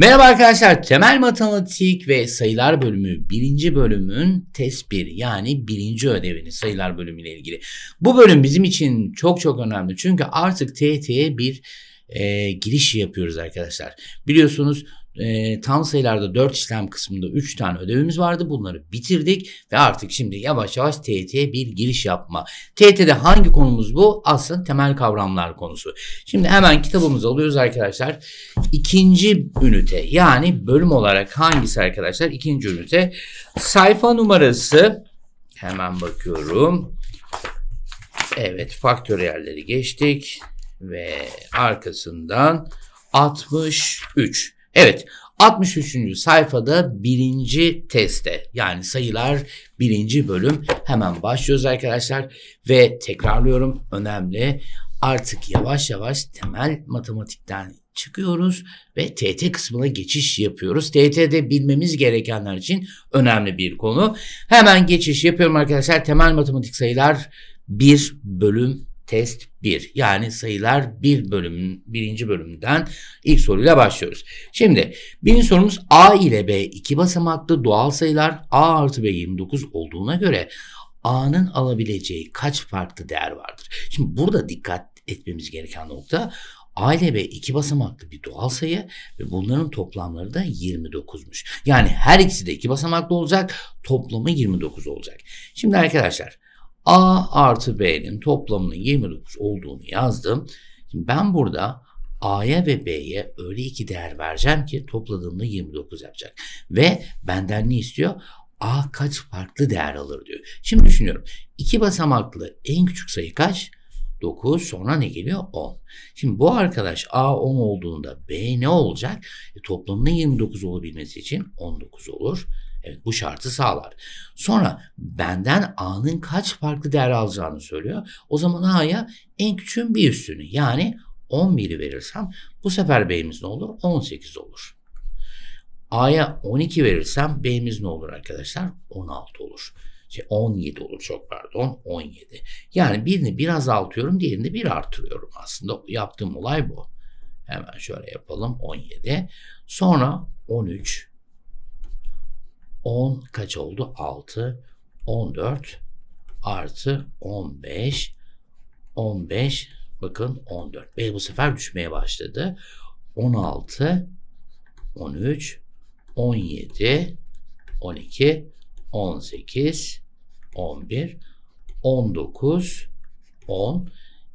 Merhaba arkadaşlar, temel matematik ve sayılar bölümü birinci bölümün test 1 yani birinci ödevini sayılar bölümüyle ilgili. Bu bölüm bizim için çok çok önemli çünkü artık TYT'ye bir e, giriş yapıyoruz arkadaşlar. Biliyorsunuz e, tam sayılarda 4 işlem kısmında 3 tane ödevimiz vardı. Bunları bitirdik ve artık şimdi yavaş yavaş TT'ye bir giriş yapma. TT'de hangi konumuz bu? Aslında temel kavramlar konusu. Şimdi hemen kitabımızı alıyoruz arkadaşlar. İkinci ünite yani bölüm olarak hangisi arkadaşlar? İkinci ünite sayfa numarası hemen bakıyorum. Evet faktöriyelleri geçtik ve arkasından 63. Evet 63. sayfada birinci teste yani sayılar birinci bölüm hemen başlıyoruz arkadaşlar ve tekrarlıyorum önemli artık yavaş yavaş temel matematikten çıkıyoruz ve TT kısmına geçiş yapıyoruz. TT'de bilmemiz gerekenler için önemli bir konu. Hemen geçiş yapıyorum arkadaşlar. Temel matematik sayılar bir bölüm test 1. Yani sayılar 1 bir bölüm, birinci bölümünden ilk soruyla başlıyoruz. Şimdi birinci sorumuz A ile B iki basamaklı doğal sayılar A artı B 29 olduğuna göre A'nın alabileceği kaç farklı değer vardır? Şimdi burada dikkat etmemiz gereken nokta A ile B iki basamaklı bir doğal sayı ve bunların toplamları da 29'muş. Yani her ikisi de iki basamaklı olacak, toplamı 29 olacak. Şimdi arkadaşlar A artı B'nin toplamının 29 olduğunu yazdım. Şimdi ben burada A'ya ve B'ye öyle iki değer vereceğim ki topladığımda 29 yapacak. Ve benden ne istiyor? A kaç farklı değer alır diyor. Şimdi düşünüyorum. İki basamaklı en küçük sayı kaç? 9 sonra ne geliyor? 10. Şimdi bu arkadaş A 10 olduğunda B ne olacak? E, toplamının 29 olabilmesi için 19 olur. Evet bu şartı sağlar. Sonra benden A'nın kaç farklı değer alacağını söylüyor. O zaman A'ya en küçüğün bir üstünü yani 11'i verirsem bu sefer B'miz ne olur? 18 olur. A'ya 12 verirsem B'miz ne olur arkadaşlar? 16 olur. Şey 17 olur çok pardon 17. Yani birini bir azaltıyorum diğerini bir artırıyorum aslında. Yaptığım olay bu. Hemen şöyle yapalım 17. Sonra 13, 10 kaç oldu? 6, 14 artı 15, 15 bakın 14. B bu sefer düşmeye başladı. 16, 13, 17, 12, 18, 11, 19, 10,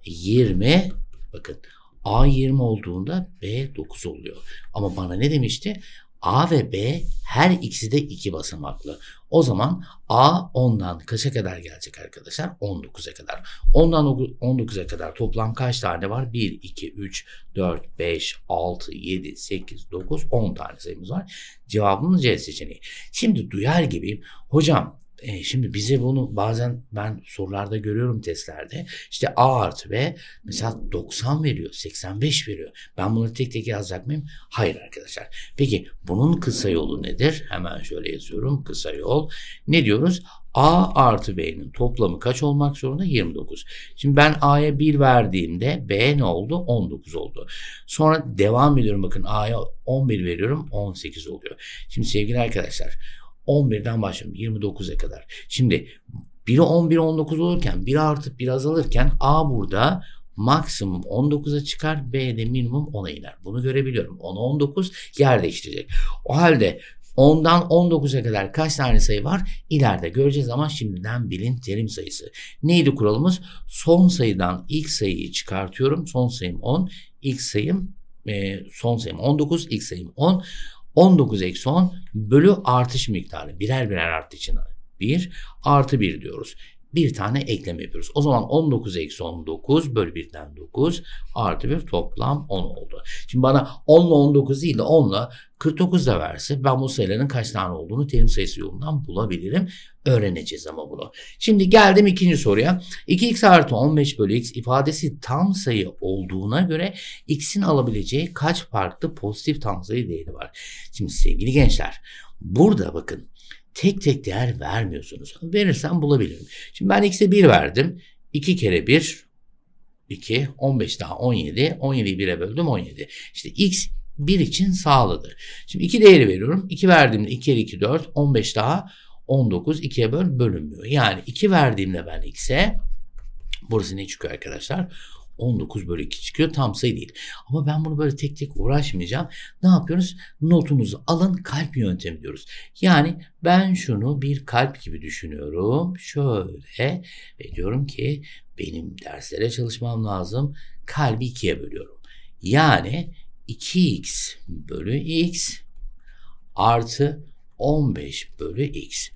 20. Bakın A 20 olduğunda B 9 oluyor. Ama bana ne demişti? A ve B her ikisi de iki basamaklı. O zaman A 10'dan kaça kadar gelecek arkadaşlar? 19'a kadar. 10'dan 19'a kadar toplam kaç tane var? 1, 2, 3, 4, 5, 6, 7, 8, 9, 10 tane sayımız var. Cevabımız C seçeneği. Şimdi duyar gibi hocam e, şimdi bize bunu bazen ben sorularda görüyorum testlerde. İşte A artı B mesela 90 veriyor, 85 veriyor. Ben bunu tek tek yazacak mıyım? Hayır arkadaşlar. Peki bunun kısa yolu nedir? Hemen şöyle yazıyorum. Kısa yol. Ne diyoruz? A artı B'nin toplamı kaç olmak zorunda? 29. Şimdi ben A'ya 1 verdiğimde B ne oldu? 19 oldu. Sonra devam ediyorum bakın A'ya 11 veriyorum 18 oluyor. Şimdi sevgili arkadaşlar 11'den başlıyorum 29'a kadar. Şimdi biri 11 19 olurken biri artıp bir azalırken A burada maksimum 19'a çıkar B de minimum 10'a iner. Bunu görebiliyorum. 10'a 19 yer değiştirecek. O halde 10'dan 19'a kadar kaç tane sayı var? İleride göreceğiz ama şimdiden bilin terim sayısı. Neydi kuralımız? Son sayıdan ilk sayıyı çıkartıyorum. Son sayım 10, ilk sayım e, son sayım 19, ilk sayım 10. 19 eksi 10 bölü artış miktarı birer birer arttığı için 1 artı 1 diyoruz bir tane ekleme yapıyoruz. O zaman 19 eksi 19 bölü 1'den 9 artı bir toplam 10 oldu. Şimdi bana 10 ile 19 değil de 10 ile 49 da verse ben bu sayıların kaç tane olduğunu terim sayısı yolundan bulabilirim. Öğreneceğiz ama bunu. Şimdi geldim ikinci soruya. 2x artı 15 bölü x ifadesi tam sayı olduğuna göre x'in alabileceği kaç farklı pozitif tam sayı değeri var? Şimdi sevgili gençler burada bakın tek tek değer vermiyorsunuz. Verirsem bulabilirim. Şimdi ben x'e 1 verdim. 2 kere 1 2, 15 daha 17. 17'yi 1'e böldüm 17. İşte x 1 için sağladı. Şimdi 2 değeri veriyorum. 2 verdiğimde 2 kere 2 4, 15 daha 19 2'ye böl bölünmüyor. Yani 2 verdiğimde ben x'e burası ne çıkıyor arkadaşlar? 19 bölü 2 çıkıyor. Tam sayı değil. Ama ben bunu böyle tek tek uğraşmayacağım. Ne yapıyoruz? Notunuzu alın kalp yöntemi diyoruz. Yani ben şunu bir kalp gibi düşünüyorum. Şöyle ve diyorum ki benim derslere çalışmam lazım. Kalbi ikiye bölüyorum. Yani 2x bölü x artı 15 bölü x.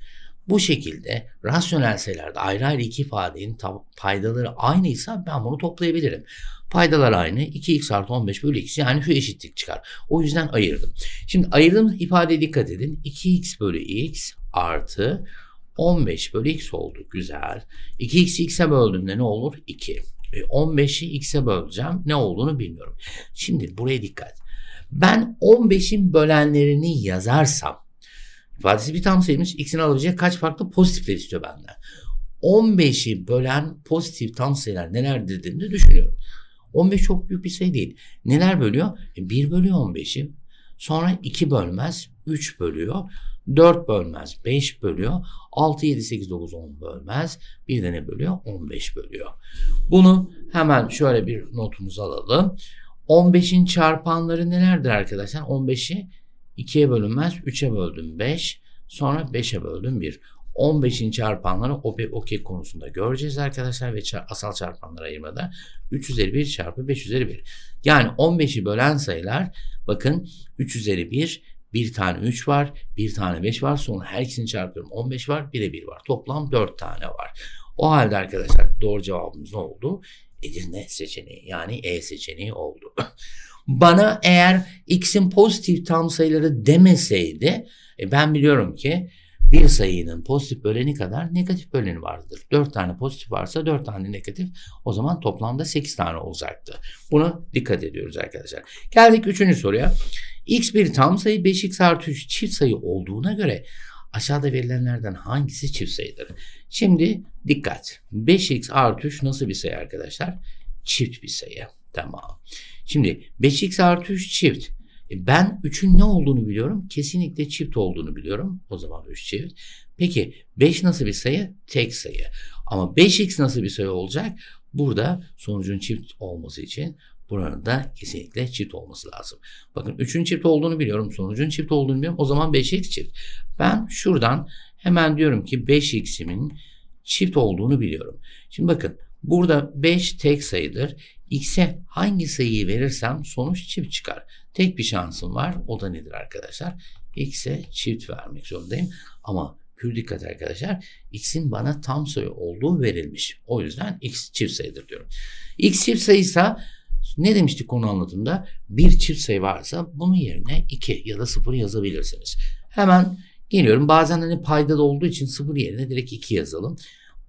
Bu şekilde rasyonelselerde ayrı ayrı iki ifadenin paydaları aynıysa ben bunu toplayabilirim. Paydalar aynı. 2x artı 15 bölü x yani şu eşitlik çıkar. O yüzden ayırdım. Şimdi ayırdığım ifade dikkat edin. 2x bölü x artı 15 bölü x oldu. Güzel. 2x'i x'e böldüğümde ne olur? 2. 15'i e, x'e böleceğim. Ne olduğunu bilmiyorum. Şimdi buraya dikkat. Ben 15'in bölenlerini yazarsam ifadesi bir tam sayıymış. X'ini alabilecek kaç farklı pozitifler istiyor benden. 15'i bölen pozitif tam sayılar nelerdir dediğini düşünüyorum. 15 çok büyük bir sayı değil. Neler bölüyor? 1 e, bölüyor 15'i. Sonra 2 bölmez, 3 bölüyor. 4 bölmez, 5 bölüyor. 6, 7, 8, 9, 10 bölmez. Bir de ne bölüyor? 15 bölüyor. Bunu hemen şöyle bir notumuz alalım. 15'in çarpanları nelerdir arkadaşlar? 15'i 2'ye bölünmez 3'e böldüm 5 sonra 5'e böldüm 1. 15'in çarpanları o OK konusunda göreceğiz arkadaşlar ve çar, asal çarpanları ayırmada 3 üzeri 1 çarpı 5 üzeri 1. Yani 15'i bölen sayılar bakın 3 üzeri 1 bir tane 3 var, bir tane 5 var. Sonra her ikisini çarpıyorum. 15 var, bir de 1 var. Toplam 4 tane var. O halde arkadaşlar doğru cevabımız ne oldu? Edirne seçeneği yani E seçeneği oldu. Bana eğer x'in pozitif tam sayıları demeseydi e ben biliyorum ki bir sayının pozitif böleni kadar negatif böleni vardır. 4 tane pozitif varsa 4 tane negatif o zaman toplamda 8 tane olacaktı. Buna dikkat ediyoruz arkadaşlar. Geldik 3. soruya. x bir tam sayı 5x artı 3 çift sayı olduğuna göre aşağıda verilenlerden hangisi çift sayıdır? Şimdi dikkat. 5x artı 3 nasıl bir sayı arkadaşlar? Çift bir sayı. Tamam. Şimdi 5x artı 3 çift. E, ben 3'ün ne olduğunu biliyorum. Kesinlikle çift olduğunu biliyorum. O zaman 3 çift. Peki 5 nasıl bir sayı? Tek sayı. Ama 5x nasıl bir sayı olacak? Burada sonucun çift olması için buranın da kesinlikle çift olması lazım. Bakın 3'ün çift olduğunu biliyorum. Sonucun çift olduğunu biliyorum. O zaman 5x çift. Ben şuradan hemen diyorum ki 5x'imin çift olduğunu biliyorum. Şimdi bakın Burada 5 tek sayıdır. X'e hangi sayıyı verirsem sonuç çift çıkar. Tek bir şansım var. O da nedir arkadaşlar? X'e çift vermek zorundayım. Ama pür dikkat arkadaşlar. X'in bana tam sayı olduğu verilmiş. O yüzden X çift sayıdır diyorum. X çift sayıysa ne demiştik konu anlatımda? Bir çift sayı varsa bunun yerine 2 ya da 0 yazabilirsiniz. Hemen geliyorum. Bazen hani payda olduğu için 0 yerine direkt 2 yazalım.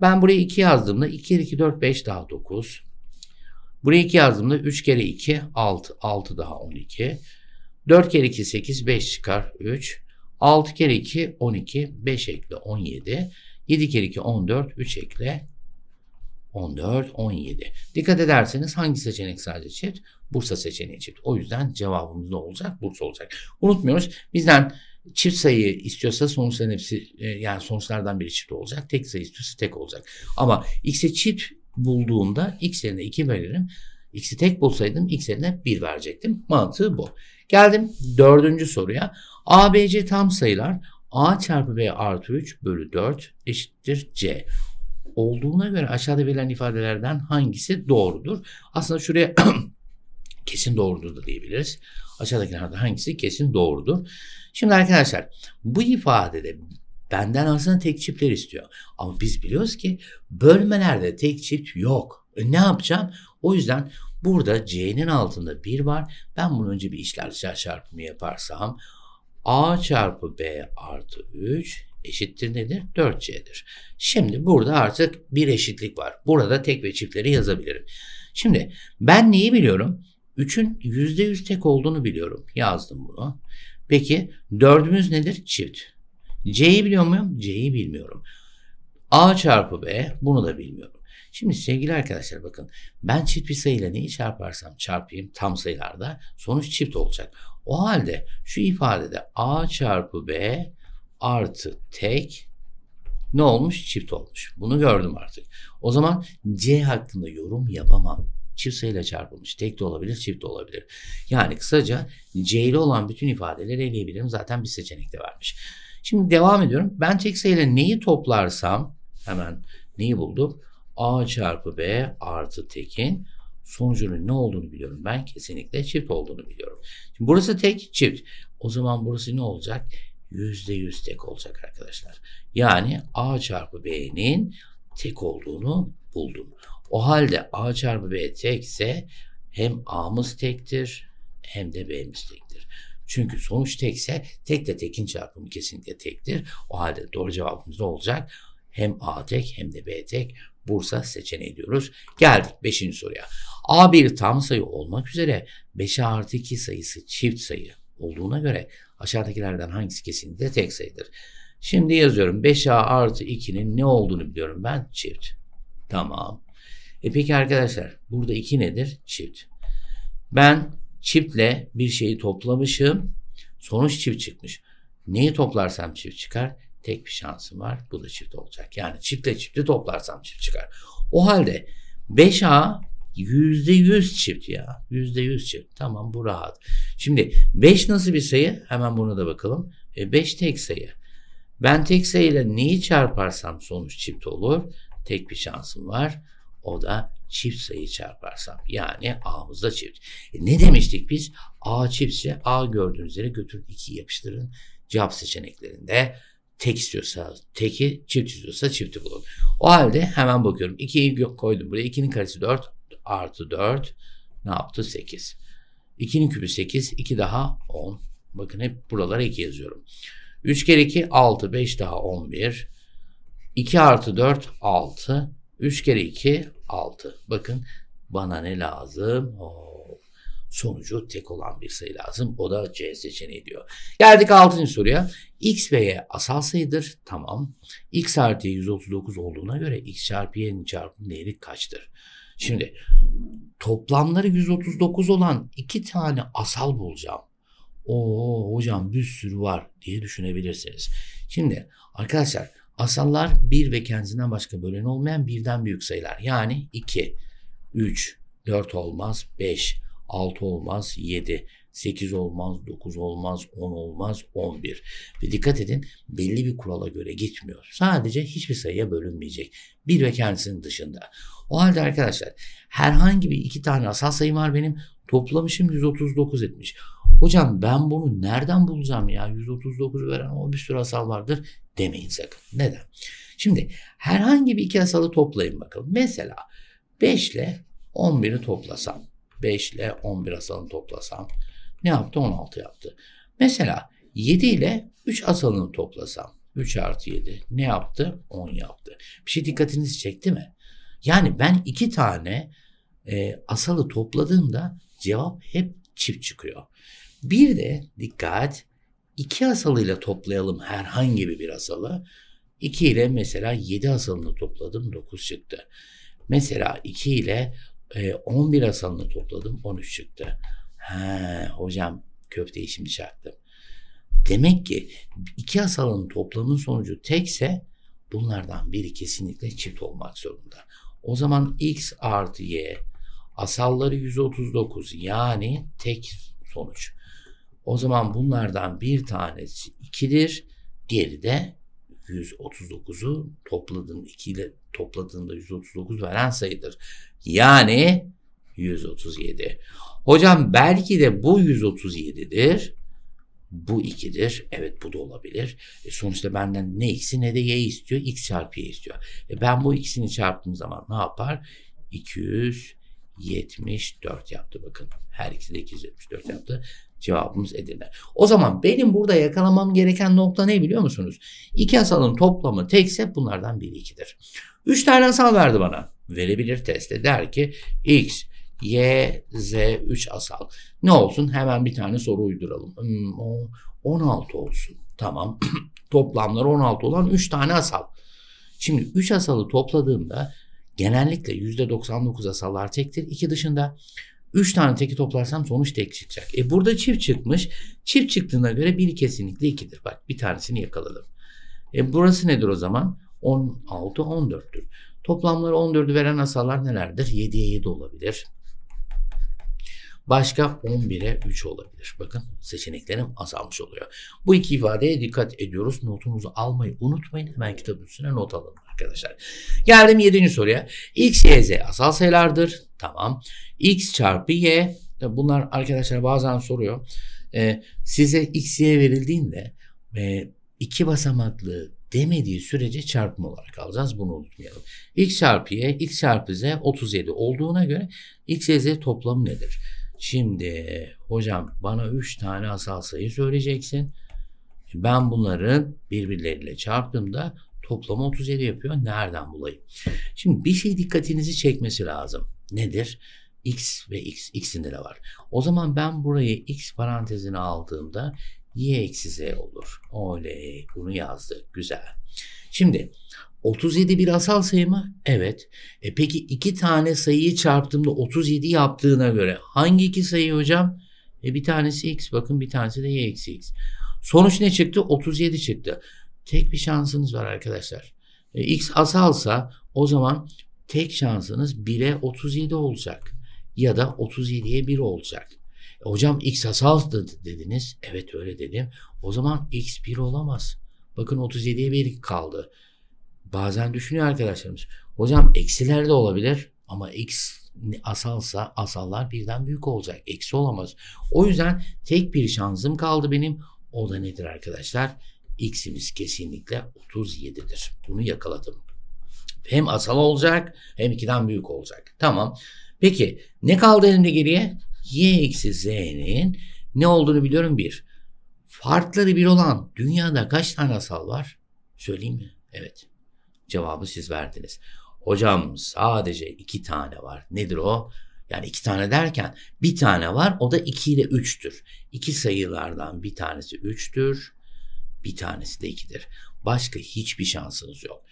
Ben buraya 2 yazdığımda 2 kere 2 4 5 daha 9. Buraya 2 yazdığımda 3 kere 2 6. 6 daha 12. 4 kere 2 8 5 çıkar 3. 6 kere 2 12. 5 ekle 17. 7 kere 2 14. 3 ekle 14, 17. Dikkat ederseniz hangi seçenek sadece çift? Bursa seçeneği çift. O yüzden cevabımız ne olacak? Bursa olacak. Unutmuyoruz. Bizden Çift sayı istiyorsa sonuçların hepsi e, yani sonuçlardan biri çift olacak. Tek sayı istiyorsa tek olacak. Ama x'e çift bulduğumda x yerine 2 veririm. X'i tek bulsaydım x yerine 1 verecektim. Mantığı bu. Geldim dördüncü soruya. A, B, C tam sayılar A çarpı B artı 3 bölü 4 eşittir C. Olduğuna göre aşağıda verilen ifadelerden hangisi doğrudur? Aslında şuraya kesin doğrudur da diyebiliriz. Aşağıdakilerden hangisi kesin doğrudur? Şimdi arkadaşlar bu ifadede benden aslında tek çiftler istiyor. Ama biz biliyoruz ki bölmelerde tek çift yok. E ne yapacağım? O yüzden burada C'nin altında 1 var. Ben bunu önce bir işler çarpımı yaparsam A çarpı B artı 3 eşittir nedir? 4C'dir. Şimdi burada artık bir eşitlik var. Burada tek ve çiftleri yazabilirim. Şimdi ben neyi biliyorum? 3'ün %100 tek olduğunu biliyorum. Yazdım bunu. Peki dördümüz nedir? Çift. C'yi biliyor muyum? C'yi bilmiyorum. A çarpı B bunu da bilmiyorum. Şimdi sevgili arkadaşlar bakın ben çift bir sayıyla neyi çarparsam çarpayım tam sayılarda sonuç çift olacak. O halde şu ifadede A çarpı B artı tek ne olmuş? Çift olmuş. Bunu gördüm artık. O zaman C hakkında yorum yapamam çift sayıyla çarpılmış. Tek de olabilir, çift de olabilir. Yani kısaca C'li olan bütün ifadeleri eleyebilirim. Zaten bir seçenek de vermiş. Şimdi devam ediyorum. Ben tek sayıyla neyi toplarsam hemen neyi buldum? A çarpı B artı tekin sonucunun ne olduğunu biliyorum. Ben kesinlikle çift olduğunu biliyorum. Şimdi burası tek çift. O zaman burası ne olacak? %100 tek olacak arkadaşlar. Yani A çarpı B'nin tek olduğunu buldum. O halde A çarpı B tekse hem A'mız tektir hem de B'miz tektir. Çünkü sonuç tekse tek de tekin çarpımı kesinlikle tektir. O halde doğru cevabımız ne olacak? Hem A tek hem de B tek. Bursa seçeneği diyoruz. Geldik 5. soruya. A bir tam sayı olmak üzere 5'e artı 2 sayısı çift sayı olduğuna göre aşağıdakilerden hangisi kesinlikle tek sayıdır? Şimdi yazıyorum 5A artı 2'nin ne olduğunu biliyorum ben çift. Tamam. E peki arkadaşlar burada iki nedir? Çift. Ben çiftle bir şeyi toplamışım. Sonuç çift çıkmış. Neyi toplarsam çift çıkar. Tek bir şansım var. Bu da çift olacak. Yani çiftle çifti toplarsam çift çıkar. O halde 5A %100 çift ya. %100 çift. Tamam bu rahat. Şimdi 5 nasıl bir sayı? Hemen buna da bakalım. E 5 tek sayı. Ben tek sayıyla neyi çarparsam sonuç çift olur. Tek bir şansım var. O da çift sayı çarparsam. Yani A'mızda çift. E ne demiştik biz? A çiftse A gördüğünüz yere götürün iki yapıştırın. Cevap seçeneklerinde tek istiyorsa teki, çift istiyorsa çifti bulun. O halde hemen bakıyorum. 2'yi koydum buraya. 2'nin karesi 4 artı 4 ne yaptı? 8. 2'nin kübü 8. 2 daha 10. Bakın hep buralara 2 yazıyorum. 3 kere 2 6. 5 daha 11. 2 artı 4 6. 3 kere 2 6. Bakın bana ne lazım? Oo, sonucu tek olan bir sayı lazım. O da C seçeneği diyor. Geldik 6. soruya. X ve Y asal sayıdır. Tamam. X artı 139 olduğuna göre X çarpı Y'nin çarpım değeri kaçtır? Şimdi toplamları 139 olan iki tane asal bulacağım. Oo hocam bir sürü var diye düşünebilirsiniz. Şimdi arkadaşlar Asallar bir ve kendisinden başka bölen olmayan birden büyük sayılar. Yani 2, 3, 4 olmaz, 5, 6 olmaz, 7, 8 olmaz, 9 olmaz, 10 olmaz, 11. Ve dikkat edin belli bir kurala göre gitmiyor. Sadece hiçbir sayıya bölünmeyecek. Bir ve kendisinin dışında. O halde arkadaşlar herhangi bir iki tane asal sayım var benim. Toplamışım 139 etmiş. Hocam ben bunu nereden bulacağım ya? 139 veren o bir sürü asal vardır demeyin sakın. Neden? Şimdi herhangi bir iki asalı toplayın bakalım. Mesela 5 ile 11'i toplasam. 5 ile 11 asalını toplasam. Ne yaptı? 16 yaptı. Mesela 7 ile 3 asalını toplasam. 3 artı 7 ne yaptı? 10 yaptı. Bir şey dikkatinizi çekti mi? Yani ben iki tane e, asalı topladığımda cevap hep çift çıkıyor. Bir de dikkat iki asalıyla toplayalım herhangi bir asalı. 2 ile mesela yedi asalını topladım dokuz çıktı. Mesela iki ile e, on bir asalını topladım on üç çıktı. He, hocam köfteyi şimdi çarptım. Demek ki iki asalın toplamının sonucu tekse bunlardan biri kesinlikle çift olmak zorunda. O zaman x artı y asalları 139 yani tek sonuç. O zaman bunlardan bir tanesi 2'dir. Diğeri de 139'u topladığın 2 ile topladığında 139 veren sayıdır. Yani 137. Hocam belki de bu 137'dir. Bu 2'dir. Evet bu da olabilir. E sonuçta benden ne x'i ne de y istiyor. x çarpı y istiyor. E ben bu ikisini çarptığım zaman ne yapar? 274 yaptı bakın. Her ikisi de 274 yaptı cevabımız Edirne. O zaman benim burada yakalamam gereken nokta ne biliyor musunuz? İki asalın toplamı tekse bunlardan biri ikidir. Üç tane asal verdi bana. Verebilir testte der ki x, y, z 3 asal. Ne olsun hemen bir tane soru uyduralım. Hmm, 16 olsun. Tamam. Toplamları 16 olan 3 tane asal. Şimdi 3 asalı topladığımda genellikle %99 asallar tektir. 2 dışında 3 tane teki toplarsam sonuç tek çıkacak. E burada çift çıkmış. Çift çıktığına göre biri kesinlikle 2'dir. Bak bir tanesini yakaladım. E burası nedir o zaman? 16, 14'tür. Toplamları 14'ü veren asalar nelerdir? 7'ye 7 olabilir. Başka 11'e 3 olabilir. Bakın seçeneklerim azalmış oluyor. Bu iki ifadeye dikkat ediyoruz. Notunuzu almayı unutmayın. Hemen kitabın üstüne not alın arkadaşlar. Geldim 7. soruya. X, Y, Z asal sayılardır. Tamam. X çarpı Y. Bunlar arkadaşlar bazen soruyor. Ee, size X, Y verildiğinde e, iki basamaklı demediği sürece çarpım olarak alacağız. Bunu unutmayalım. X çarpı Y, X çarpı Z 37 olduğuna göre X, Y, Z toplamı nedir? Şimdi hocam bana üç tane asal sayı söyleyeceksin. Ben bunların birbirleriyle çarptığımda toplam 37 yapıyor. Nereden bulayım? Şimdi bir şey dikkatinizi çekmesi lazım. Nedir? x ve x. X'inde de var. O zaman ben burayı x parantezine aldığımda y eksi z olur. Oley bunu yazdık. Güzel. Şimdi 37 bir asal sayı mı? Evet. E peki iki tane sayıyı çarptığımda 37 yaptığına göre hangi iki sayı hocam? E bir tanesi x bakın bir tanesi de y eksi x. Sonuç ne çıktı? 37 çıktı. Tek bir şansınız var arkadaşlar. E, x asalsa o zaman tek şansınız 1'e 37 olacak. Ya da 37'ye 1 olacak. E, hocam x asaldı dediniz. Evet öyle dedim. O zaman x 1 olamaz. Bakın 37'ye 1 kaldı. Bazen düşünüyor arkadaşlarımız. Hocam eksiler de olabilir ama eks asalsa asallar birden büyük olacak. Eksi olamaz. O yüzden tek bir şansım kaldı benim. O da nedir arkadaşlar? X'imiz kesinlikle 37'dir. Bunu yakaladım. Hem asal olacak hem 2'den büyük olacak. Tamam. Peki ne kaldı elimde geriye? Y eksi Z'nin ne olduğunu biliyorum bir. Farkları bir olan dünyada kaç tane asal var? Söyleyeyim mi? Evet. Cevabı siz verdiniz. Hocam sadece iki tane var. Nedir o? Yani iki tane derken bir tane var o da iki ile üçtür. İki sayılardan bir tanesi üçtür, bir tanesi de ikidir. Başka hiçbir şansınız yok.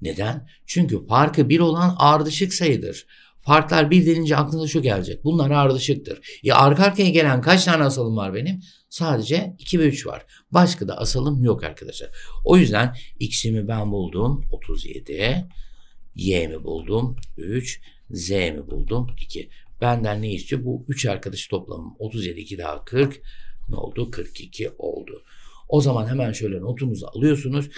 Neden? Çünkü farkı bir olan ardışık sayıdır. Farklar bildirince aklınıza şu gelecek. Bunlar ardışıktır. Ya e arka arkaya gelen kaç tane asalım var benim? Sadece 2 ve 3 var. Başka da asalım yok arkadaşlar. O yüzden x'imi ben buldum 37. Y'mi buldum 3. Z'mi buldum 2. Benden ne istiyor? Bu 3 arkadaşı toplamım 37 2 daha 40. Ne oldu? 42 oldu. O zaman hemen şöyle notunuzu alıyorsunuz.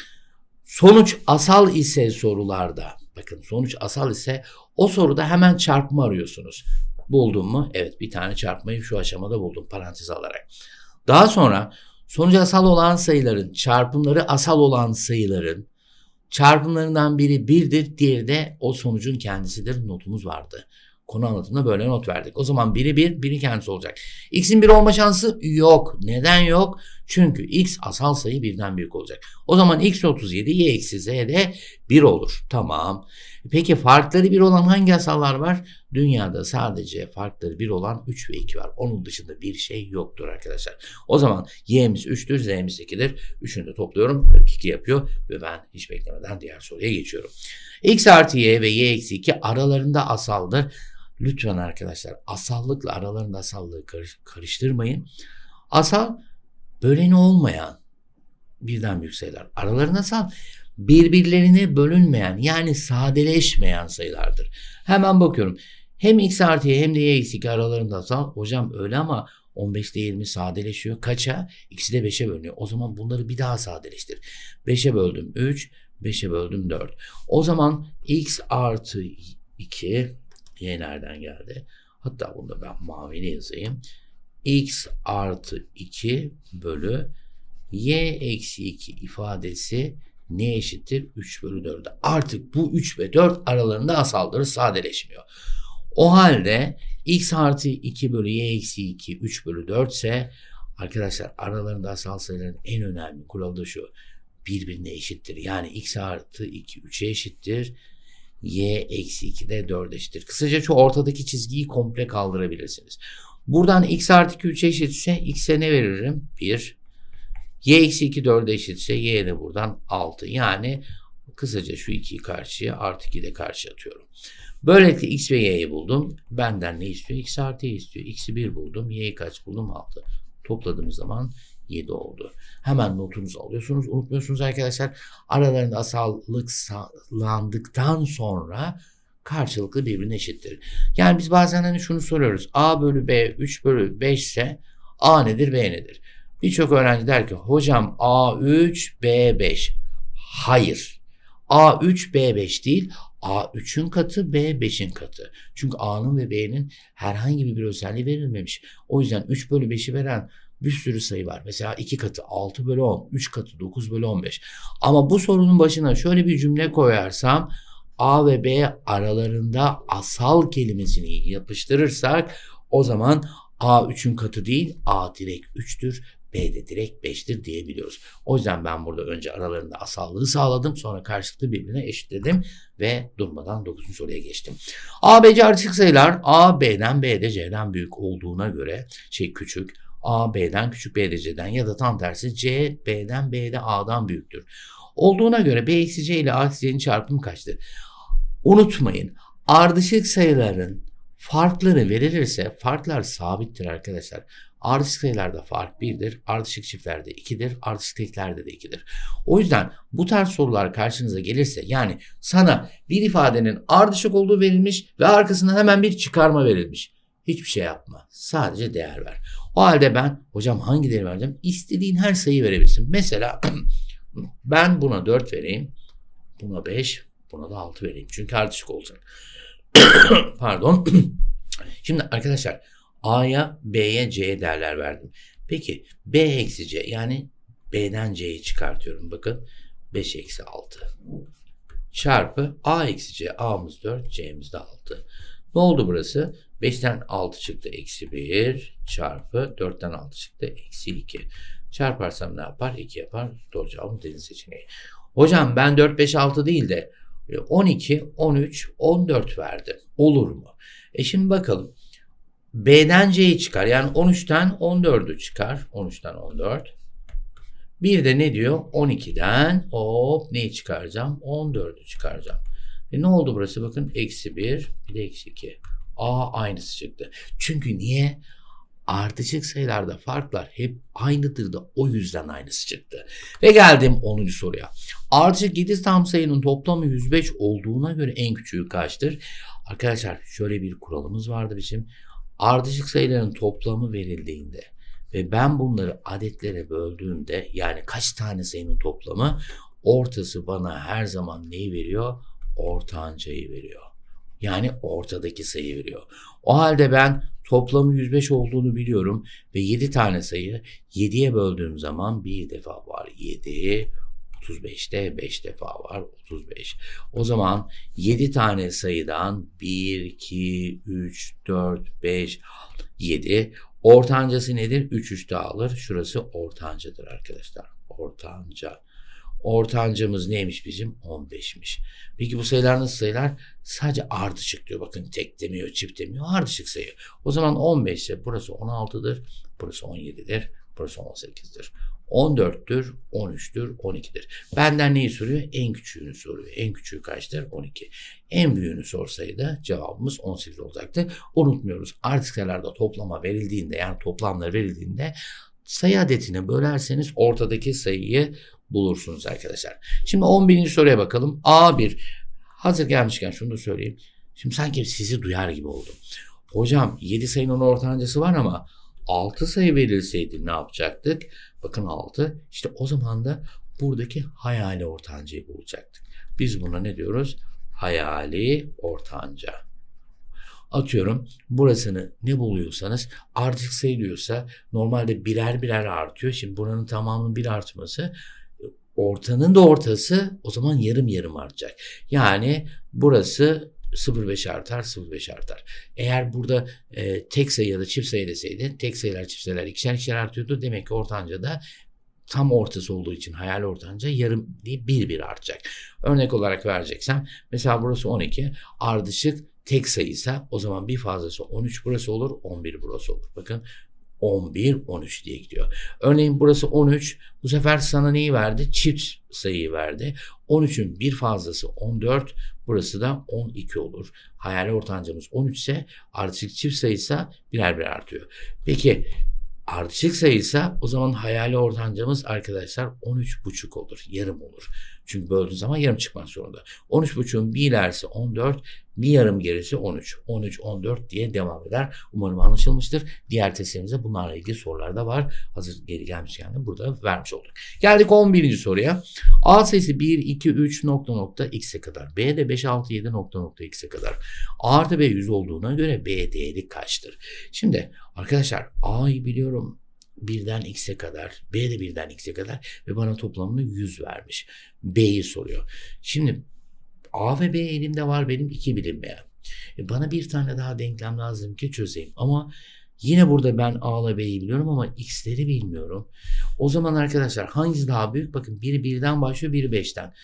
Sonuç asal ise sorularda Bakın sonuç asal ise o soruda hemen çarpma arıyorsunuz. buldun mu? Evet bir tane çarpmayı şu aşamada buldum parantez alarak. Daha sonra sonuç asal olan sayıların çarpımları asal olan sayıların çarpımlarından biri birdir, diğeri de o sonucun kendisidir notumuz vardı. Konu anlatımında böyle not verdik. O zaman biri bir, biri kendisi olacak. X'in bir olma şansı yok. Neden yok? Çünkü X asal sayı birden büyük olacak. O zaman X 37, Y eksi Z de 1 olur. Tamam. Peki farkları 1 olan hangi asallar var? Dünyada sadece farkları 1 olan 3 ve 2 var. Onun dışında bir şey yoktur arkadaşlar. O zaman Y'miz 3'tür, Z'miz 2'dir. Üçünü de topluyorum. 42 yapıyor ve ben hiç beklemeden diğer soruya geçiyorum. X artı Y ve Y eksi 2 aralarında asaldır. Lütfen arkadaşlar asallıkla aralarında asallığı karıştırmayın. Asal böleni olmayan birden büyük sayılar. Aralarında asal birbirlerine bölünmeyen yani sadeleşmeyen sayılardır. Hemen bakıyorum. Hem x artı y hem de y eksi aralarında asal. Hocam öyle ama 15 ile 20 sadeleşiyor. Kaça? İkisi de 5'e bölünüyor. O zaman bunları bir daha sadeleştir. 5'e böldüm 3, 5'e böldüm 4. O zaman x artı 2 y'lerden geldi. Hatta bunu da ben maviyle yazayım. x artı 2 bölü y eksi 2 ifadesi ne eşittir? 3 bölü 4'e. Artık bu 3 ve 4 aralarında asalları sadeleşmiyor. O halde x artı 2 bölü y eksi 2 3 bölü 4 ise arkadaşlar aralarında asal sayıların en önemli kuralı da şu birbirine eşittir. Yani x artı 2 3'e eşittir y eksi 2 de 4 eşittir. Kısaca şu ortadaki çizgiyi komple kaldırabilirsiniz. Buradan x artı 2 eşitse x'e ne veririm? 1. y eksi 2 4'e eşitse y de buradan 6. Yani kısaca şu 2'yi karşıya artı 2 de karşı atıyorum. Böylelikle x ve y'yi buldum. Benden ne istiyor? x artı y istiyor. x'i 1 buldum. y'yi kaç buldum? 6. Topladığımız zaman 7 oldu. Hemen notunuzu alıyorsunuz. Unutmuyorsunuz arkadaşlar. Aralarında asallık sağlandıktan sonra karşılıklı birbirine eşittir. Yani biz bazen hani şunu soruyoruz. A bölü B 3 bölü 5 ise A nedir B nedir? Birçok öğrenci der ki hocam A3 B5. Hayır. A3 B5 değil. A3'ün katı B5'in katı. Çünkü A'nın ve B'nin herhangi bir özelliği verilmemiş. O yüzden 3 bölü 5'i veren bir sürü sayı var. Mesela 2 katı 6 bölü 10, 3 katı 9 bölü 15. Ama bu sorunun başına şöyle bir cümle koyarsam A ve B aralarında asal kelimesini yapıştırırsak o zaman A 3'ün katı değil A direkt 3'tür. B de direkt 5'tir diyebiliyoruz. O yüzden ben burada önce aralarında asallığı sağladım. Sonra karşılıklı birbirine eşitledim ve durmadan 9. soruya geçtim. A, B, C artık sayılar A, B'den, B'de C'den büyük olduğuna göre şey küçük A B'den küçük B dereceden ya da tam tersi C B'den B A'dan büyüktür. Olduğuna göre B eksi C ile A eksi C'nin çarpımı kaçtır? Unutmayın ardışık sayıların farkları verilirse farklar sabittir arkadaşlar. Ardışık sayılarda fark 1'dir. Ardışık çiftlerde 2'dir. Ardışık teklerde de 2'dir. O yüzden bu tarz sorular karşınıza gelirse yani sana bir ifadenin ardışık olduğu verilmiş ve arkasında hemen bir çıkarma verilmiş. Hiçbir şey yapma. Sadece değer ver. O halde ben hocam hangi değeri vereceğim? İstediğin her sayı verebilirsin. Mesela ben buna 4 vereyim. Buna 5, buna da 6 vereyim. Çünkü artışık olacak. Pardon. Şimdi arkadaşlar A'ya, B'ye, C'ye değerler verdim. Peki B eksi C yani B'den C'yi çıkartıyorum. Bakın 5 eksi 6 çarpı A eksi C. A'mız 4, C'miz de 6. Ne oldu burası? 5'ten 6 çıktı eksi 1 çarpı 4'ten 6 çıktı eksi 2. Çarparsam ne yapar? 2 yapar. Doğru cevabım deniz seçeneği. Hocam ben 4, 5, 6 değil de 12, 13, 14 verdim Olur mu? E şimdi bakalım. B'den C'yi çıkar. Yani 13'ten 14'ü çıkar. 13'ten 14. Bir de ne diyor? 12'den hop neyi çıkaracağım? 14'ü çıkaracağım. E ne oldu burası? Bakın eksi 1 bir de eksi 2. A aynısı çıktı. Çünkü niye? Artıcık sayılarda farklar hep aynıdır da o yüzden aynısı çıktı. Ve geldim 10. soruya. Artıcık 7 tam sayının toplamı 105 olduğuna göre en küçüğü kaçtır? Arkadaşlar şöyle bir kuralımız vardı bizim. Ardışık sayıların toplamı verildiğinde ve ben bunları adetlere böldüğümde yani kaç tane sayının toplamı ortası bana her zaman neyi veriyor? Ortancayı veriyor. Yani ortadaki sayı veriyor. O halde ben toplamı 105 olduğunu biliyorum ve 7 tane sayı 7'ye böldüğüm zaman bir defa var 7, 35'te 5 defa var 35. O zaman 7 tane sayıdan 1, 2, 3, 4, 5, 7. Ortancası nedir? 3, 3 dağılır. Şurası ortancadır arkadaşlar. Ortanca. Ortancamız neymiş bizim? 15'miş. Peki bu sayılar nasıl sayılar? Sadece ardışık diyor. Bakın tek demiyor, çift demiyor. Ardışık sayı. O zaman 15 ise burası 16'dır, burası 17'dir, burası 18'dir. 14'tür, 13'tür, 12'dir. Benden neyi soruyor? En küçüğünü soruyor. En küçüğü kaçtır? 12. En büyüğünü sorsaydı cevabımız 18 olacaktı. Unutmuyoruz. Artık sayılarda toplama verildiğinde yani toplamlar verildiğinde sayı adetini bölerseniz ortadaki sayıyı bulursunuz arkadaşlar. Şimdi 11. soruya bakalım. A1. Hazır gelmişken şunu da söyleyeyim. Şimdi sanki sizi duyar gibi oldum. Hocam 7 sayının 10 ortancası var ama 6 sayı verilseydi ne yapacaktık? Bakın 6. İşte o zaman da buradaki hayali ortancayı bulacaktık. Biz buna ne diyoruz? Hayali ortanca. Atıyorum burasını ne buluyorsanız artık sayılıyorsa normalde birer birer artıyor. Şimdi buranın tamamının bir artması ortanın da ortası o zaman yarım yarım artacak. Yani burası 0.5 artar 0.5 artar. Eğer burada e, tek sayı ya da çift sayı deseydi tek sayılar çift sayılar ikişer ikişer artıyordu. Demek ki ortanca da tam ortası olduğu için hayal ortanca yarım değil bir bir artacak. Örnek olarak vereceksem mesela burası 12 ardışık tek sayıysa o zaman bir fazlası 13 burası olur 11 burası olur. Bakın 11, 13 diye gidiyor. Örneğin burası 13. Bu sefer sana neyi verdi? Çift sayıyı verdi. 13'ün bir fazlası 14. Burası da 12 olur. Hayali ortancamız 13 ise artık çift sayısı birer birer artıyor. Peki artışık sayıysa o zaman hayali ortancamız arkadaşlar 13,5 olur. Yarım olur. Çünkü böldüğün zaman yarım çıkmak zorunda. 13.5'un bir ilerisi 14, bir yarım gerisi 13. 13, 14 diye devam eder. Umarım anlaşılmıştır. Diğer testlerimizde bunlarla ilgili sorular da var. Hazır geri gelmiş yani burada vermiş olduk. Geldik 11. soruya. A sayısı 1, 2, 3 nokta nokta x'e kadar. B de 5, 6, 7 nokta nokta x'e kadar. A artı B 100 olduğuna göre B değeri kaçtır? Şimdi arkadaşlar A'yı biliyorum birden x'e kadar, b de birden x'e kadar ve bana toplamını 100 vermiş. B'yi soruyor. Şimdi A ve B elimde var benim iki bilinmeyen. E bana bir tane daha denklem lazım ki çözeyim. Ama yine burada ben A'la B'yi biliyorum ama X'leri bilmiyorum. O zaman arkadaşlar hangisi daha büyük? Bakın biri birden başlıyor, biri beşten.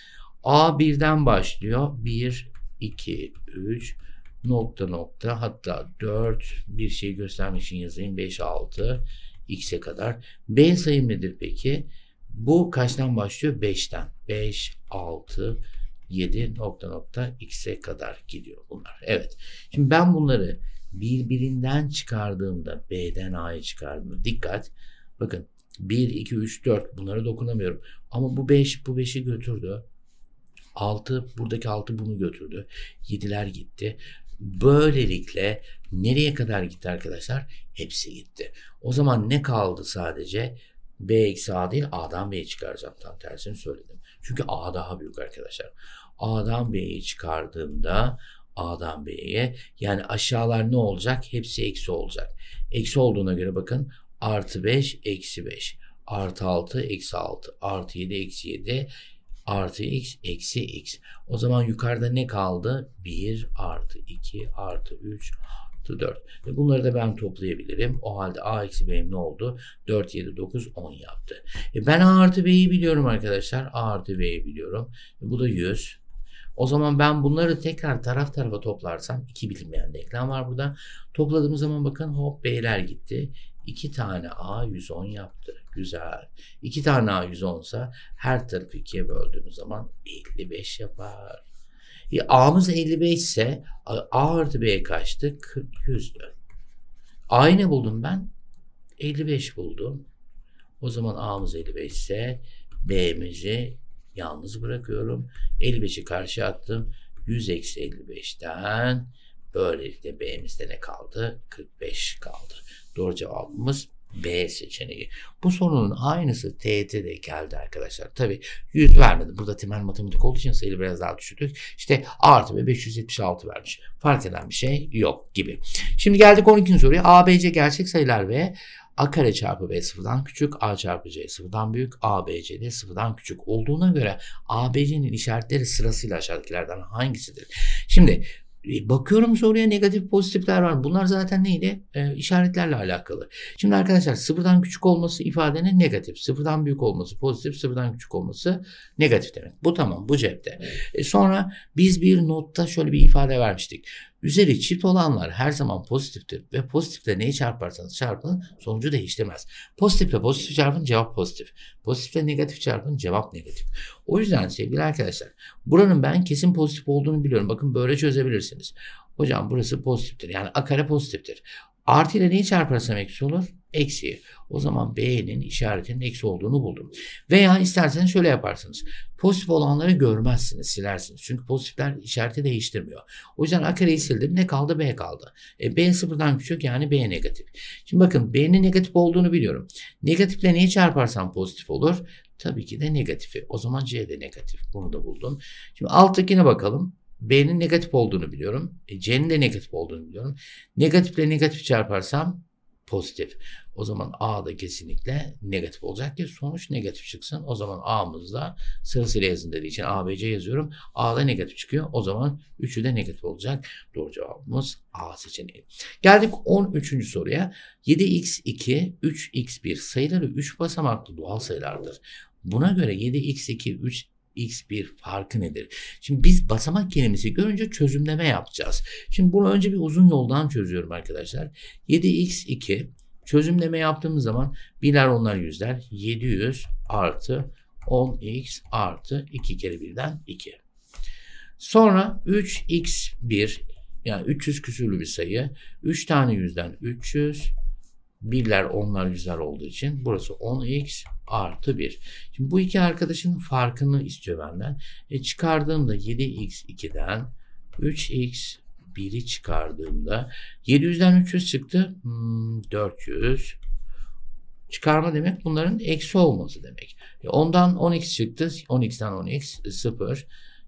A birden başlıyor. Bir, iki, üç, nokta nokta hatta dört bir şey göstermek için yazayım. Beş, altı, x'e kadar. B sayım nedir peki? Bu kaçtan başlıyor? 5'ten. 5, 6, 7 nokta nokta x'e kadar gidiyor bunlar. Evet. Şimdi ben bunları birbirinden çıkardığımda B'den A'ya çıkardığımda dikkat. Bakın 1, 2, 3, 4 bunlara dokunamıyorum. Ama bu 5 bu 5'i götürdü. 6 buradaki 6 bunu götürdü. 7'ler gitti. Böylelikle nereye kadar gitti arkadaşlar? Hepsi gitti. O zaman ne kaldı sadece? B eksi A değil A'dan B'ye çıkaracağım. Tam tersini söyledim. Çünkü A daha büyük arkadaşlar. A'dan B'yi çıkardığımda A'dan B'ye yani aşağılar ne olacak? Hepsi eksi olacak. Eksi olduğuna göre bakın artı 5 eksi 5 artı 6 eksi 6 artı 7 eksi 7 artı x eksi x. O zaman yukarıda ne kaldı? 1 artı 2 artı 3 artı 4. Ve bunları da ben toplayabilirim. O halde a eksi b'm ne oldu? 4, 7, 9, 10 yaptı. E ben a artı b'yi biliyorum arkadaşlar. A artı b'yi biliyorum. E bu da 100. O zaman ben bunları tekrar taraf tarafa toplarsam iki bilinmeyen denklem var burada. Topladığımız zaman bakın hop b'ler gitti iki tane A110 yaptı. Güzel. İki tane A110 ise her tarafı ikiye böldüğümüz zaman 55 yapar. E, A'mız 55 ise A artı B kaçtı? 100'dü. A'yı ne buldum ben? 55 buldum. O zaman A'mız 55 ise B'mizi yalnız bırakıyorum. 55'i karşı attım. 100 eksi 55'ten böylelikle B'mizde ne kaldı? 45 kaldı. Doğru cevabımız B seçeneği. Bu sorunun aynısı TET'de geldi arkadaşlar. Tabii 100 vermedi. Burada temel matematik olduğu için sayılı biraz daha düşürdük. İşte A artı B 576 vermiş. Fark eden bir şey yok gibi. Şimdi geldik 12. soruya. A, B, C gerçek sayılar ve A kare çarpı B sıfırdan küçük, A çarpı C sıfırdan büyük, A, B, C de sıfırdan küçük olduğuna göre A, B, C'nin işaretleri sırasıyla aşağıdakilerden hangisidir? Şimdi e, bakıyorum soruya negatif pozitifler var. Bunlar zaten neydi E, işaretlerle alakalı. Şimdi arkadaşlar sıfırdan küçük olması ifadenin negatif. Sıfırdan büyük olması pozitif. Sıfırdan küçük olması negatif demek. Bu tamam bu cepte. E, sonra biz bir notta şöyle bir ifade vermiştik. Üzeri çift olanlar her zaman pozitiftir ve pozitifle neyi çarparsanız çarpın sonucu değiştirmez. Pozitifle pozitif çarpın cevap pozitif. Pozitifle negatif çarpın cevap negatif. O yüzden sevgili arkadaşlar buranın ben kesin pozitif olduğunu biliyorum. Bakın böyle çözebilirsiniz. Hocam burası pozitiftir. Yani a kare pozitiftir. Artı ile neyi çarparsam eksi olur? Eksiyi. O zaman B'nin işaretinin eksi olduğunu buldum. Veya isterseniz şöyle yaparsınız. Pozitif olanları görmezsiniz, silersiniz. Çünkü pozitifler işareti değiştirmiyor. O yüzden A kareyi sildim. Ne kaldı? B kaldı. E, B sıfırdan küçük yani B negatif. Şimdi bakın B'nin negatif olduğunu biliyorum. Negatifle niye çarparsam pozitif olur? Tabii ki de negatifi. O zaman C de negatif. Bunu da buldum. Şimdi alttakine bakalım. B'nin negatif olduğunu biliyorum. E, C'nin de negatif olduğunu biliyorum. Negatifle negatif çarparsam pozitif. O zaman A da kesinlikle negatif olacak ki sonuç negatif çıksın. O zaman A'mız da sırasıyla yazın dediği için ABC yazıyorum. A da negatif çıkıyor. O zaman üçü de negatif olacak. Doğru cevabımız A seçeneği. Geldik 13. soruya. 7x2, 3x1 sayıları 3 basamaklı doğal sayılardır. Buna göre 7x2, 3 x bir farkı nedir? Şimdi biz basamak kelimesi görünce çözümleme yapacağız. Şimdi bunu önce bir uzun yoldan çözüyorum arkadaşlar. 7x2 çözümleme yaptığımız zaman birer onlar yüzler 700 artı 10x artı 2 kere birden 2. Sonra 3x1 yani 300 küsürlü bir sayı. 3 tane yüzden 300 birler onlar yüzler olduğu için burası 10x artı 1. Şimdi bu iki arkadaşın farkını istiyor benden. E çıkardığımda 7x 2'den 3x 1'i çıkardığımda 700'den 300 çıktı. Hmm, 400 çıkarma demek bunların eksi olması demek. E ondan 10x çıktı. 10x'den 10x 0.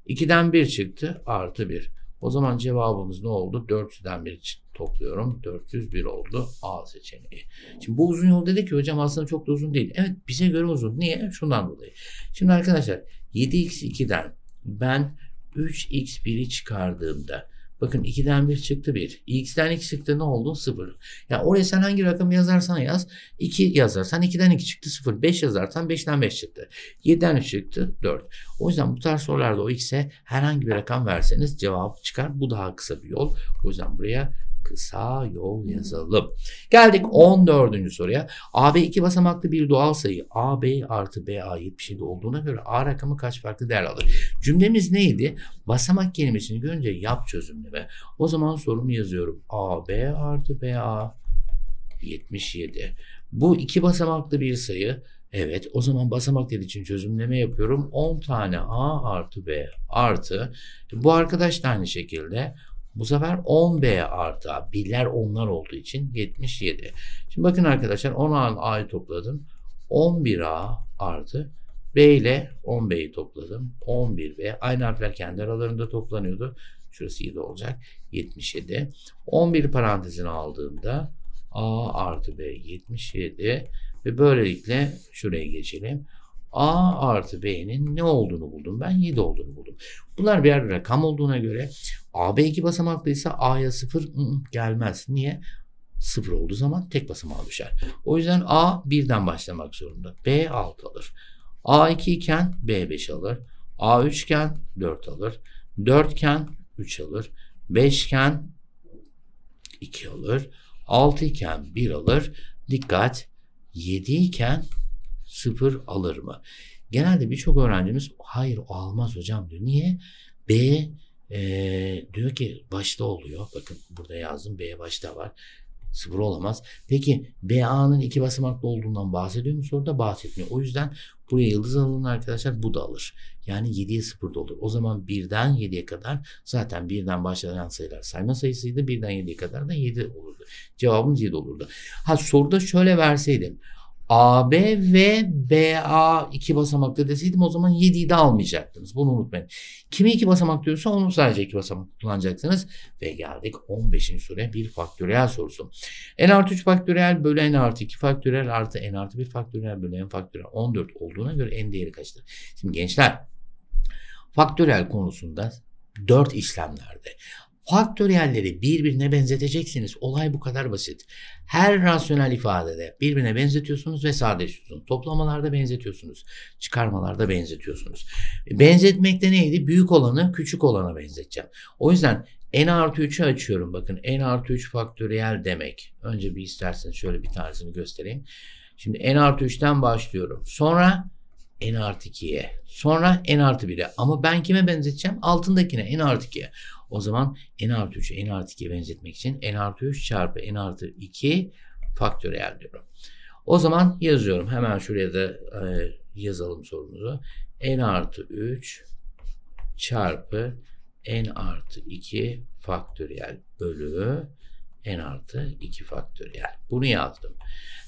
2'den 1 çıktı. Artı 1. O zaman cevabımız ne oldu? 400'den 1 çıktı topluyorum. 401 oldu A seçeneği. Şimdi bu uzun yol dedi ki hocam aslında çok da uzun değil. Evet bize göre uzun. Niye? Şundan dolayı. Şimdi arkadaşlar 7x2'den ben 3x1'i çıkardığımda Bakın 2'den 1 çıktı 1. X'den 2 çıktı ne oldu? 0. Ya oraya sen hangi rakamı yazarsan yaz. 2 yazarsan 2'den 2 çıktı 0. 5 yazarsan 5'ten 5 çıktı. 7'den 3 çıktı 4. O yüzden bu tarz sorularda o X'e herhangi bir rakam verseniz cevap çıkar. Bu daha kısa bir yol. O yüzden buraya kısa yol yazalım. Geldik 14. soruya. AB iki basamaklı bir doğal sayı AB artı BA 77 olduğuna göre A rakamı kaç farklı değer alır? Cümlemiz neydi? Basamak kelimesini görünce yap çözümleme. O zaman sorumu yazıyorum. AB artı BA 77. Bu iki basamaklı bir sayı. Evet o zaman basamak dediği için çözümleme yapıyorum. 10 tane A artı B artı bu arkadaş da aynı şekilde bu sefer 10B artı A. Biller onlar olduğu için 77. Şimdi bakın arkadaşlar 10 anın A'yı topladım. 11A artı B ile 10B'yi topladım. 11B. Aynı harfler kendi aralarında toplanıyordu. Şurası 7 olacak. 77. 11 parantezini aldığımda A artı B 77 ve böylelikle şuraya geçelim. A artı B'nin ne olduğunu buldum. Ben 7 olduğunu buldum. Bunlar birer bir rakam olduğuna göre AB2 basamaklıysa A'ya 0 gelmez. Niye? 0 olduğu zaman tek basamağa düşer. O yüzden A 1'den başlamak zorunda. B 6 alır. A2 iken B 5 alır. A3 iken 4 alır. 4 iken 3 alır. 5 iken 2 alır. 6 iken 1 alır. Dikkat 7 iken 0 alır mı? Genelde birçok öğrencimiz hayır almaz hocam diyor. Niye? B e, diyor ki başta oluyor. Bakın burada yazdım B başta var. Sıfır olamaz. Peki BA'nın iki basamaklı olduğundan bahsediyor mu? Soruda bahsetmiyor. O yüzden buraya yıldız alın arkadaşlar bu da alır. Yani 7'ye 0 da olur. O zaman 1'den 7'ye kadar zaten 1'den başlayan sayılar sayma sayısıydı. 1'den 7'ye kadar da 7 olurdu. Cevabımız 7 olurdu. Ha soruda şöyle verseydim. AB ve BA iki basamaklı deseydim o zaman 7'yi de almayacaktınız. Bunu unutmayın. Kimi iki basamak diyorsa onu sadece iki basamak kullanacaksınız. Ve geldik 15. sure. bir faktöriyel sorusu. N artı 3 faktöriyel bölü N artı 2 faktöriyel artı N artı 1 faktöriyel bölü N faktöriyel 14 olduğuna göre N değeri kaçtır? Şimdi gençler faktöriyel konusunda 4 işlemlerde Faktöriyelleri birbirine benzeteceksiniz. Olay bu kadar basit. Her rasyonel ifadede birbirine benzetiyorsunuz ve sadeleşiyorsunuz. Toplamalarda benzetiyorsunuz. Çıkarmalarda benzetiyorsunuz. E, Benzetmek de neydi? Büyük olanı küçük olana benzeteceğim. O yüzden n artı 3'ü açıyorum bakın. n artı 3 faktöriyel demek. Önce bir isterseniz şöyle bir tanesini göstereyim. Şimdi n artı 3'ten başlıyorum. Sonra n artı 2'ye. Sonra n artı 1'e. Ama ben kime benzeteceğim? Altındakine n artı 2'ye. O zaman n artı 3'ü n artı 2'ye benzetmek için n artı 3 çarpı n artı 2 faktöriyel diyorum. O zaman yazıyorum. Hemen şuraya da e, yazalım sorumuzu. n artı 3 çarpı n artı 2 faktöriyel bölü n artı 2 faktöriyel. Bunu yazdım.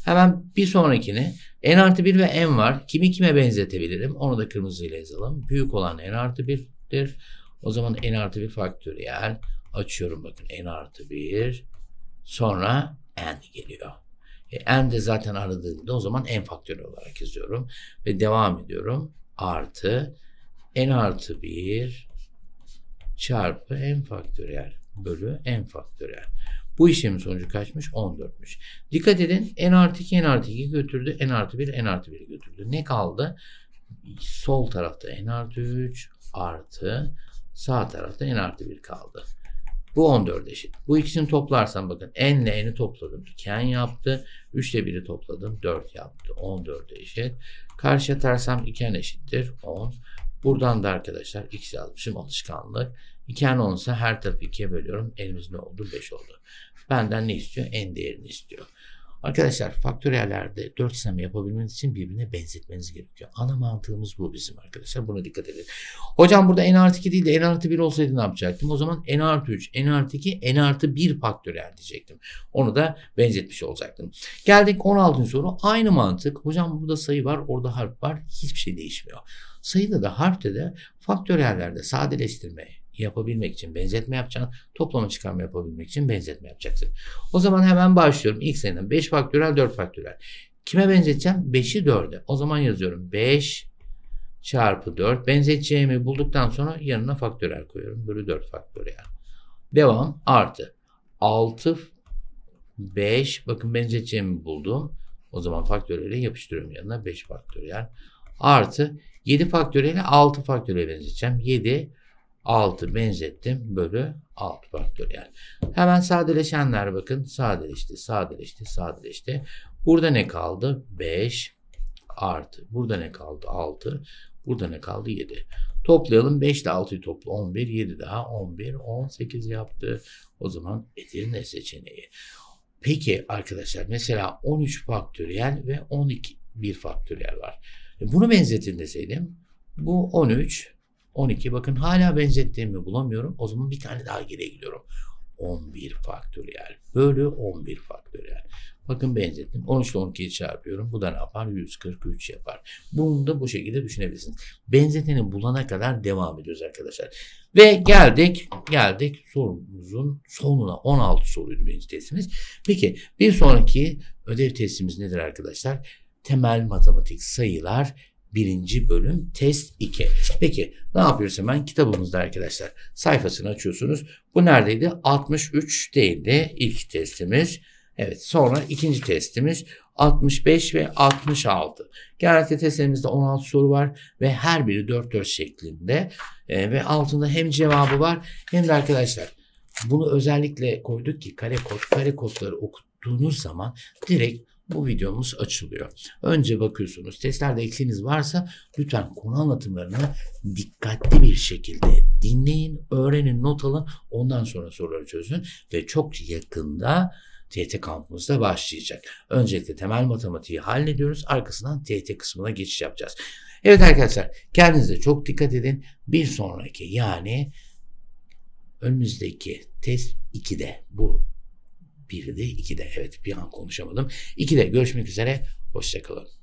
Hemen bir sonrakini n artı 1 ve n var. Kimi kime benzetebilirim? Onu da kırmızıyla yazalım. Büyük olan n artı 1'dir. O zaman n artı bir faktöriyel açıyorum bakın n artı bir sonra n geliyor. E, n de zaten aradığımda o zaman n faktörü olarak yazıyorum ve devam ediyorum artı n artı bir çarpı n faktöriyel bölü n faktöriyel. Bu işlemin sonucu kaçmış? 14'müş. Dikkat edin n artı 2 n artı 2 götürdü. n artı 1 n artı 1 götürdü. Ne kaldı? Sol tarafta n artı 3 artı Sağ tarafta n artı 1 kaldı. Bu 14 eşit. Bu ikisini toplarsam bakın n ile n'i topladım. Ken yaptı. 3 ile 1'i topladım. 4 yaptı. 14 eşit. Karşı atarsam 2n eşittir. 10. Buradan da arkadaşlar x yazmışım alışkanlık. 2n 10 ise her tarafı 2'ye bölüyorum. Elimiz ne oldu? 5 oldu. Benden ne istiyor? n değerini istiyor. Arkadaşlar faktöriyellerde dört işlemi yapabilmeniz için birbirine benzetmeniz gerekiyor. Ana mantığımız bu bizim arkadaşlar. Buna dikkat edin. Hocam burada n artı 2 değil de n artı 1 olsaydı ne yapacaktım? O zaman n artı 3, n artı 2, n artı 1 faktöriyel diyecektim. Onu da benzetmiş olacaktım. Geldik 16. soru. Aynı mantık. Hocam burada sayı var, orada harf var. Hiçbir şey değişmiyor. Sayıda da harfte de faktöriyellerde sadeleştirme yapabilmek için benzetme yapacaksın. Toplama çıkarma yapabilmek için benzetme yapacaksın. O zaman hemen başlıyorum. İlk sayıdan 5 faktörel 4 faktörel. Kime benzeteceğim? 5'i 4'e. O zaman yazıyorum. 5 çarpı 4. Benzeteceğimi bulduktan sonra yanına faktörel koyuyorum. Bölü 4 faktörel. Devam. Artı. 6 5. Bakın benzeteceğimi buldum. O zaman faktöriyeli yapıştırıyorum yanına 5 faktörel. Artı 7 faktöriyeli 6 faktöriyel benzeteceğim. 7 6 benzettim bölü 6 faktöriyel Hemen sadeleşenler bakın. Sadeleşti, sadeleşti, sadeleşti. Burada ne kaldı? 5 artı. Burada ne kaldı? 6. Burada ne kaldı? 7. Toplayalım. 5 ile 6'yı topla. 11, 7 daha. 11, 18 yaptı. O zaman Edirne seçeneği. Peki arkadaşlar mesela 13 faktöriyel ve 12 bir faktöriyel var. E, bunu benzetin deseydim bu 13 12 bakın hala benzettiğimi bulamıyorum. O zaman bir tane daha geriye gidiyorum. 11 faktöriyel bölü 11 faktöriyel. Bakın benzettim. 13 ile 12'yi çarpıyorum. Bu da ne yapar? 143 yapar. Bunu da bu şekilde düşünebilirsiniz. Benzeteni bulana kadar devam ediyoruz arkadaşlar. Ve geldik, geldik sorumuzun sonuna. 16 soruydu birinci Peki bir sonraki ödev testimiz nedir arkadaşlar? Temel matematik sayılar birinci bölüm test 2. Peki ne yapıyoruz hemen kitabımızda arkadaşlar sayfasını açıyorsunuz. Bu neredeydi? 63 değildi ilk testimiz. Evet sonra ikinci testimiz 65 ve 66. Genellikle testlerimizde 16 soru var ve her biri 4-4 şeklinde e, ve altında hem cevabı var hem de arkadaşlar bunu özellikle koyduk ki kare kod kare kodları okuttuğunuz zaman direkt bu videomuz açılıyor. Önce bakıyorsunuz testlerde eksiğiniz varsa lütfen konu anlatımlarını dikkatli bir şekilde dinleyin, öğrenin, not alın. Ondan sonra soruları çözün ve çok yakında TET kampımızda başlayacak. Öncelikle temel matematiği hallediyoruz. Arkasından TET kısmına geçiş yapacağız. Evet arkadaşlar kendinize çok dikkat edin. Bir sonraki yani önümüzdeki test 2'de bu bir de iki de Evet bir an konuşamadım. de görüşmek üzere. Hoşçakalın.